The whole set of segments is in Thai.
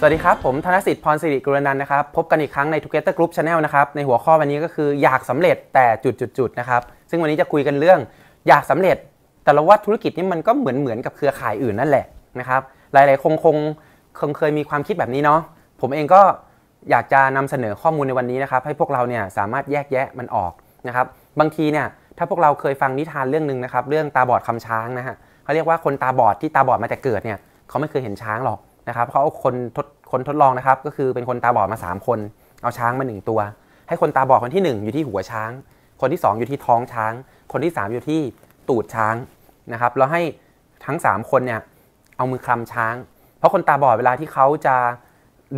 สวัสดีครับ ผม ธนสิทธิ์พรสิริกุลนันนะครับพบกันอีกครั้งใน Together Group Channel นะครับในหัวข้อวันนี้ก็คืออยากสำเร็จแต่จุดๆนะครับ ซึ่งวันนี้จะคุยกันเรื่องอยากสำเร็จ แต่ละว่าธุรกิจนี้มันก็เหมือนเหมือนกับเครือข่ายอื่นนั่นแหละนะครับหลายๆคงคงคงเคยมีความคิดแบบนี้เนาะผมเองก็อยากจะนำเสนอข้อมูลในวันนี้นะครับให้พวกเราเนี่ยสามารถแยกแยะมันออกนะครับบางทีเนี่ยถ้าพวกเราเคยฟังนิทานเรื่องหนึ่งนะครับเรื่องตาบอดคำช้างนะฮะเขาเรียกว่าคนตาบอดที่ตาบอดมาแต่เกิดเนี่ยเขาไม่เคยเห็นช้างหรอกนะครับเขาเอาคนทดคนทดลองนะครับก็คือเป็นคนตาบอดมา 3 คน เอาช้างมา1ตัว ให้คนตาบอดคนที่ 1 อยู่ที่หัวช้าง คนที่2อยู่ที่ท้องช้างคนที่ 3 อยู่ที่ตูดช้างนะครับแล้วให้ทั้ง 3 คนเนี่ยเอามือคลำช้าง เพราะคนตาบอดเวลาที่เขาจะ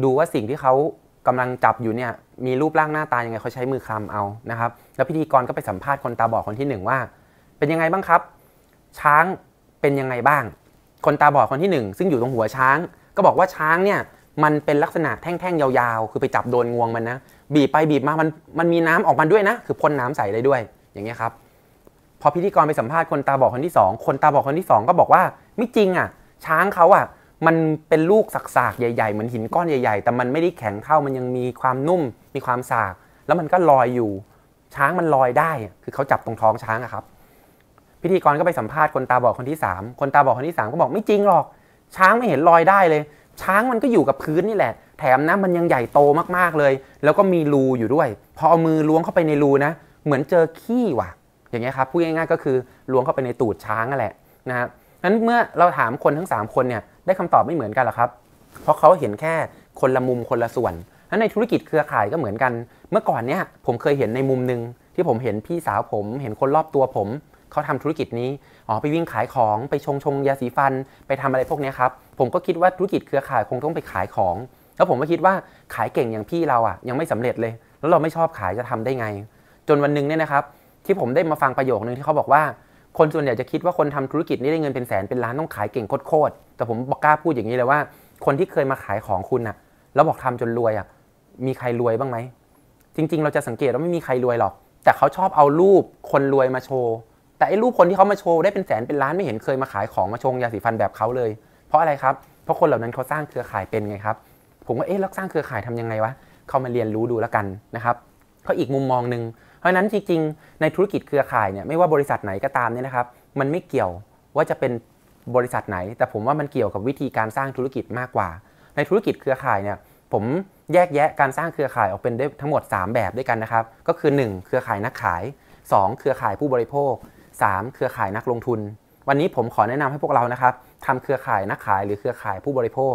ดูว่าสิ่งที่เขากำลังจับอยู่เนี่ยมีรูปร่างหน้าตายังไงเขาใช้มือคลำเอานะครับ แล้วพิธีกรก็ไปสัมภาษณ์คนตาบอดคนที่1ว่าเป็นยังไงบ้างครับ ช้างเป็นยังไงบ้าง คนตาบอดคนที่ 1 ซึ่งอยู่ตรงหัวช้างก็บอกว่าช้างเนี่ยมันเป็นลักษณะแท่งๆ ยาวๆ คือไปจับโดนงวงมันนะบีบไปบีบมามันมันมีน้ำออกมาด้วยนะ คือพ่นน้ำใส่ได้ด้วยอย่างเงี้ยครับ พอพิธีกรไปสัมภาษณ์คนตาบอดคนที่ 2 คนตาบอดคนที่ 2 ก็บอกว่าไม่จริงอ่ะช้างเขาอ่ะมันเป็นลูกสากๆใหญ่ๆเหมือนหินก้อนใหญ่ ๆ แต่มันไม่ได้แข็งเท่ามันยังมีความนุ่ม มีความสากแล้วมันก็ลอยอยู่ ช้างมันลอยได้คือเขาจับตรงท้องช้างอะครับ พิธีกรก็ไปสัมภาษณ์คนตาบอดคนที่ 3 คนตาบอดคนที่3ก็บอกไม่จริงหรอกช้างไม่เห็นลอยได้เลย ช้างมันก็อยู่กับพื้นนี่แหละ แถมนะมันยังใหญ่โตมากๆเลย แล้วก็มีรูอยู่ด้วย พอเอามือล้วงเข้าไปในรูนะเหมือนเจอขี้ว่ะอย่างเงี้ยครับพูดง่ายๆ ก็คือล้วงเข้าไปในตูดช้างนั่นแหละนะครับนั้นเมื่อเราถามคนทั้ง3คนเนี่ยได้คำตอบไม่เหมือนกันหรอครับ เพราะเขาเห็นแค่คนละมุมคนละส่วนนั้นในธุรกิจเครือข่ายก็เหมือนกัน เมื่อก่อนเนี่ยผมเคยเห็นในมุมหนึ่งที่ผมเห็นพี่สาวผม เห็นคนรอบตัวผมเขาทำธุรกิจนี้ อ๋อ ไปวิ่งขายของ ไปชงชงยาสีฟัน ไปทำอะไรพวกนี้ครับ ผมก็คิดว่าธุรกิจเครือข่ายคงต้องไปขายของ แล้วผมก็คิดว่าขายเก่งอย่างพี่เราอะ่ะยังไม่สำเร็จเลย แล้วเราไม่ชอบขายจะทำได้ไง จนวันหนึ่งเนี่ยนะครับที่ผมได้มาฟังประโยคนึงที่เขาบอกว่า คนส่วนใหญ่จะคิดว่าคนทำธุรกิจนี้ได้เงินเป็นแสนเป็นล้านต้องขายเก่งโคตรแต่ผมกล้าพูดอย่างนี้เลยว่า คนที่เคยมาขายของคุณะ่ะ แล้วบอกทำจนรวยอ่ะมีใครรวยบ้างไหม จริงๆ เราจะสังเกตว่าไม่มีใครรวยหรอก แต่เขาชอบเอารูปคนรวยมาโชว์แต่ไอ้รูปคนที่เขามาโชว์ได้เป็นแสนเป็นล้านไม่เห็นเคยมาขายของมาชง ยาสีฟันแบบเขาเลย เพราะอะไรครับ เพราะคนเหล่านั้นเขาสร้างเครือข่ายเป็นไงครับผมว่าเอ๊ะแล้วสร้างเครือข่ายทํำยังไงวะเขามาเรียนรู้ดูแล้วกันนะครับก็อีกมุมมองหนึ่งเพราะนั้นจริงๆในธุรกิจเครือข่ายเนี่ยไม่ว่าบริษัทไหนก็ตามเนี่ยนะครับมันไม่เกี่ยวว่าจะเป็นบริษัทไหน แต่ผมว่ามันเกี่ยวกับวิธีการสร้างธุรกิจมากกว่า ในธุรกิจเครือข่ายเนี่ยผมแยกแยะการสร้างเครือข่ายออกเป็นได้ทั้งหมด 3 แบบด้วยกันนะครับก็คือ 1 เครือข่ายนักขาย 2 เครือข่ายผู้บริโภค 3. เครือข่ายนักลงทุน วันนี้ผมขอแนะนำให้พวกเรานะครับทำเครือข่ายนักขายหรือเครือข่ายผู้บริโภค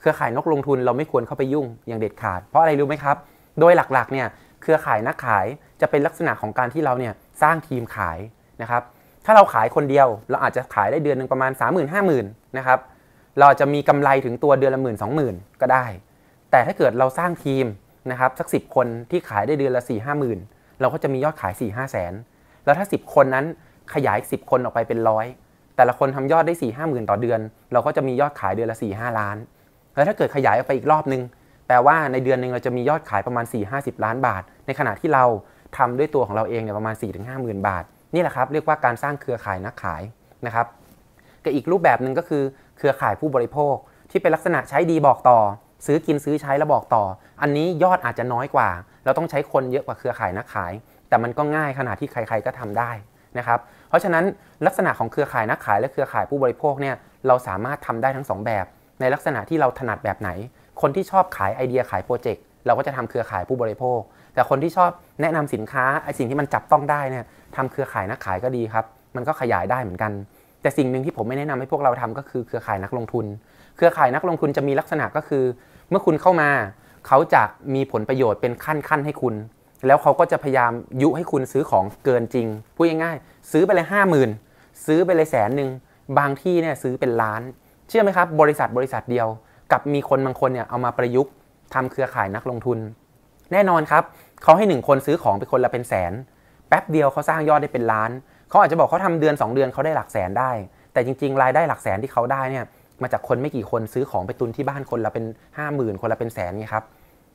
เครือข่ายนักลงทุนเราไม่ควรเข้าไปยุ่งอย่างเด็ดขาด เพราะอะไรรู้ไหมครับ โดยหลักๆเนี่ยเครือข่ายนักขายจะเป็นลักษณะของการที่เราเนี่ยสร้างทีมขายนะครับ ถ้าเราขายคนเดียวเราอาจจะขายได้เดือนหนึ่งประมาณ3 0 0 0 0ื่นห้าหมื่นนะครับเราจะมีกำไรถึงตัวเดือนละหมื่นสองหมื่นก็ได้ แต่ถ้าเกิดเราสร้างทีมนะครับสัก10คนที่ขายได้เดือนละ4ี่ห้าหมื่นเราก็จะมียอดขาย4ี่ห้าแสนแล้วถ้า 10 คนนั้นขยาย10 คนออกไปเป็นร้อยแต่ละคนทำยอดได้4ี่ห้าหมื่นต่อเดือน เราก็จะมียอดขายเดือนละ4ี่ห้าล้าน แล้วถ้าเกิดขยายออกไปอีกรอบนึง แปลว่าในเดือนหนึ่งเราจะมียอดขายประมาณ4ิบล้านบาท ในขณะที่เราทำด้วยตัวของเราเองเนี่ยประมาณ4หมื่นบาทนี่แหละครับเรียกว่าการสร้างเครือข่ายนักขายนะครับกับอีกรูปแบบหนึ่งก็คือ เครือข่ายผู้บริโภคที่เป็นลักษณะใช้ดีบอกต่อซื้อกินซื้อใช้แล้วบอกต่อ อันนี้ยอดอาจจะน้อยกว่า เราต้องใช้คนเยอะกว่าเครือข่ายนักขาย แต่มันก็ง่ายขนาดที่ใคร ๆก็ทำได้นะครับเพราะฉะนั้นลักษณะของเครือข่ายนักขายและเครือข่ายผู้บริโภคเนี่ยเราสามารถทำได้ทั้ง 2 แบบ ในลักษณะที่เราถนัดแบบไหน คนที่ชอบขายไอเดียขายโปรเจกต์เราก็จะทำเครือข่ายผู้บริโภค แต่คนที่ชอบแนะนำสินค้าไอสิ่งที่มันจับต้องได้เนี่ยทำเครือข่ายนักขายก็ดีครับ มันก็ขยายได้เหมือนกัน แต่สิ่งหนึ่งที่ผมไม่แนะนำให้พวกเราทำก็คือเครือข่ายนักลงทุน เครือข่ายนักลงทุนจะมีลักษณะก็คือเมื่อคุณเข้ามาเขาจะมีผลประโยชน์เป็นขั้นขั้นให้คุณแล้วเขาก็จะพยายามยุให้คุณซื้อของเกินจริงพูดง่ายๆซื้อไปเลยห้าหมื่นซื้อไปเลยแสนหนึ่งบางที่เนี่ยซื้อเป็นล้าน เชื่อไหมครับ บริษัทบริษัทเดียว กับมีคนบางคนเนี่ยเอามาประยุกต์ทำเครือข่ายนักลงทุน แน่นอนครับเขาให้หนึ่งคนซื้อของไปคนละเป็นแสน แป๊บเดียวเขาสร้างยอดได้เป็นล้านเขาอาจจะบอกเขาทำเดือน 2 เดือนเขาได้หลักแสนได้ แต่จริงๆ รายได้หลักแสนที่เขาได้เนี่ยมาจากคนไม่กี่คนซื้อของไปตุนที่บ้านคนละเป็น 5 0,000คนละเป็นแสนไงครับ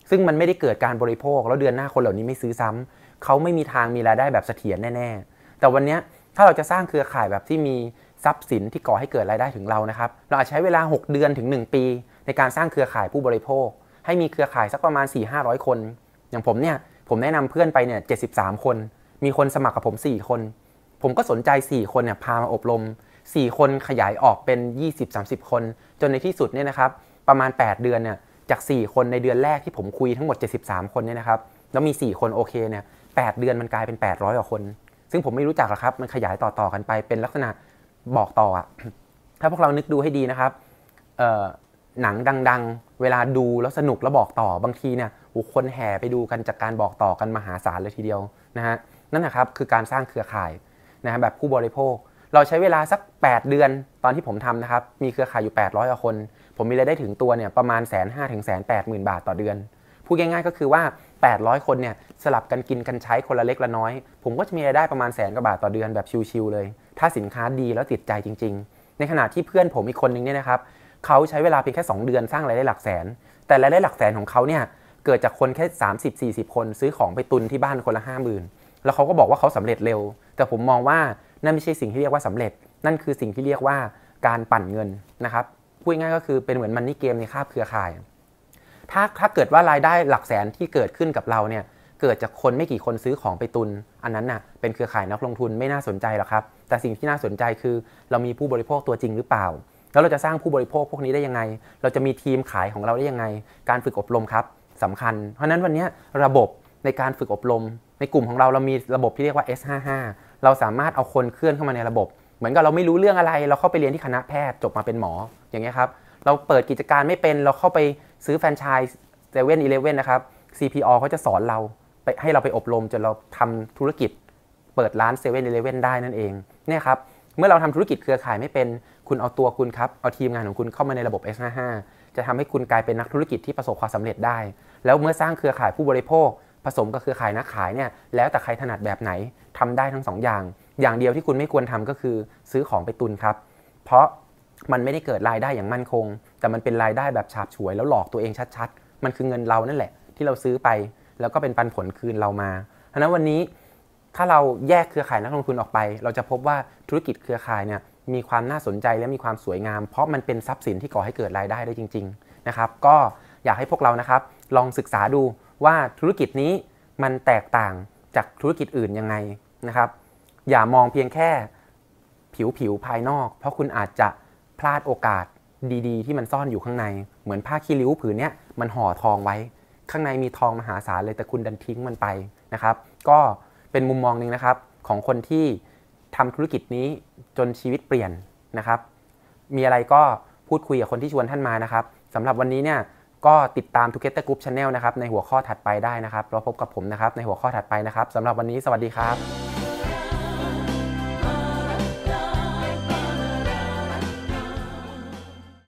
ซึ่งมันไม่ได้เกิดการบริโภคแล้วเดือนหน้าคนเหล่านี้ไม่ซื้อซ้ำ เขาไม่มีทางมีรายได้แบบเสถียรแน่ ๆ แต่วันนี้ถ้าเราจะสร้างเครือข่ายแบบที่มี ทรัพย์สินที่ก่อให้เกิดรายได้ถึงเรานะครับเราอาจใช้เวลา 6 เดือนถึง 1 ปี ในการสร้างเครือข่ายผู้บริโภค ให้มีเครือข่ายสักประมาณ 4 5 0 0 คน อย่างผมเนี่ยผมแนะนำเพื่อนไปเนี่ยเจคน มีคนสมัครกับผม 4 คน ผมก็สนใจ 4 คนเนี่ยพามาอบรม 4 คนขยายออกเป็น 20-30 คน จนในที่สุดเนี่ยนะครับประมาณ 8 เดือนเนี่ยจาก 4 คนในเดือนแรกที่ผมคุยทั้งหมด 73 คนเนี่ยนะครับแล้วมี 4 คนโอเคเนี่ยแเดือนมันกลายเป็น 800กว่าคน ซึ่งผมไม่รู้จักหรอกครับมันขยายต่อๆกันไปเป็นลักษณะบอกต่ออะถ้าพวกเรานึกดูให้ดีนะครับหนังดังๆ เวลาดูแล้วสนุกแล้วบอกต่อบางทีเนี่ยคนแห่ไปดูกันจากการบอกต่อกันมหาศาลเลยทีเดียวนะฮะนั่นนะครับคือการสร้างเครือข่ายนะฮะแบบผู้บริโภคเราใช้เวลาสัก 8 เดือนตอนที่ผมทำนะครับ มีเครือข่ายอยู่ 800คน ผมมีรายได้ถึงตัวเนี่ย ประมาณแสนห้าถึงแสนแปดหมื่นบาทต่อเดือน พูดง่ายๆก็คือว่า 800 คนเนี่ย สลับกันกินกันใช้คนละเล็กละน้อย ผมก็จะมีรายได้ประมาณแสนกว่าบาทต่อเดือนแบบชิวๆเลย ถ้าสินค้าดีแล้วติดใจจริงๆ ในขณะที่เพื่อนผมอีกคนนึงเนี่ยนะครับเขาใช้เวลาเพียงแค่ 2 เดือนสร้างรายได้หลักแสน แต่รายได้หลักแสนของเขาเนี่ยเกิดจากคนแค่30-40 คน ซื้อของไปตุนที่บ้านคนละ 50,000แล้วเขาก็บอกว่าเขาสำเร็จเร็ว แต่ผมมองว่านั่นไม่ใช่สิ่งที่เรียกว่าสำเร็จ นั่นคือสิ่งที่เรียกว่าการปั่นเงินนะครับ พูดง่ายก็คือเป็นเหมือนมันนี่เกมในคาบเครือข่าย ถ้าถ้าเกิดว่ารายได้หลักแสนที่เกิดขึ้นกับเราเนี่ยเกิดจากคนไม่กี่คนซื้อของไปตุน อันนั้นน่ะเป็นเครือข่ายนักลงทุนไม่น่าสนใจหรอกครับ แต่สิ่งที่น่าสนใจคือเรามีผู้บริโภคตัวจริงหรือเปล่าแล้วเราจะสร้างผู้บริโภคพวกนี้ได้ยังไง เราจะมีทีมขายของเราได้ยังไง การฝึกอบรมครับสำคัญ เพราะนั้นวันนี้ระบบในการฝึกอบรม ในกลุ่มของเราเรามีระบบที่เรียกว่า S55 เราสามารถเอาคนเคลื่อนเข้ามาในระบบ เหมือนกับเราไม่รู้เรื่องอะไร เราเข้าไปเรียนที่คณะแพทย์จบมาเป็นหมออย่างเงี้ยครับเราเปิดกิจการไม่เป็นเราเข้าไปซื้อแฟรนไชส์เซเว่นอีเลฟเว่นนะครับ CPO เขาจะสอนเราไปให้เราไปอบรมจนเราทำธุรกิจเปิดร้านเซเว่นอีเลฟเว่นได้นั่นเองเนี่ยครับเมื่อเราทำธุรกิจเครือข่ายไม่เป็นคุณเอาตัวคุณครับเอาทีมงานของคุณเข้ามาในระบบ S55 จะทำให้คุณกลายเป็นนักธุรกิจที่ประสบความสำเร็จได้ แล้วเมื่อสร้างเครือข่ายผู้บริโภค ผสมกับเครือข่ายนักขายเนี่ยแล้วแต่ใครถนัดแบบไหนทำได้ทั้งสองอย่าง อย่างเดียวที่คุณไม่ควรทำก็คือซื้อของไปตุนครับ เพราะมันไม่ได้เกิดรายได้อย่างมั่นคง แต่มันเป็นรายได้แบบฉาบฉวย แล้วหลอกตัวเองชัดๆ มันคือเงินเรานั่นแหละที่เราซื้อไปแล้วก็เป็นปันผลคืนเรามาเพราะนั้นวันนี้ถ้าเราแยกเครือข่ายนักลงทุนออกไป เราจะพบว่าธุรกิจเครือข่ายเนี่ยมีความน่าสนใจและมีความสวยงาม เพราะมันเป็นทรัพย์สินที่ก่อให้เกิดรายได้ได้จริงๆนะครับ ก็อยากให้พวกเรานะครับ ลองศึกษาดูว่าธุรกิจนี้มันแตกต่างจากธุรกิจอื่นยังไงนะครับอย่ามองเพียงแค่ผิวผิวภายนอก เพราะคุณอาจจะพลาดโอกาสดีๆ ที่มันซ่อนอยู่ข้างใน เหมือนผ้าคีริ้วผืนนี้มันห่อทองไว้ ข้างในมีทองมหาศาลเลย แต่คุณดันทิ้งมันไปนะครับ ก็เป็นมุมมองหนึ่งนะครับ ของคนที่ทำธุรกิจนี้จนชีวิตเปลี่ยนนะครับ มีอะไรก็พูดคุยกับคนที่ชวนท่านมานะครับสำหรับวันนี้เนี่ยก็ติดตามทูเกตเตอร์กรุ๊ปชาแนลนะครับในหัวข้อถัดไปได้นะครับเราพบกับผมนะครับในหัวข้อถัดไปนะครับสำหรับวันนี้สวัสดีครับ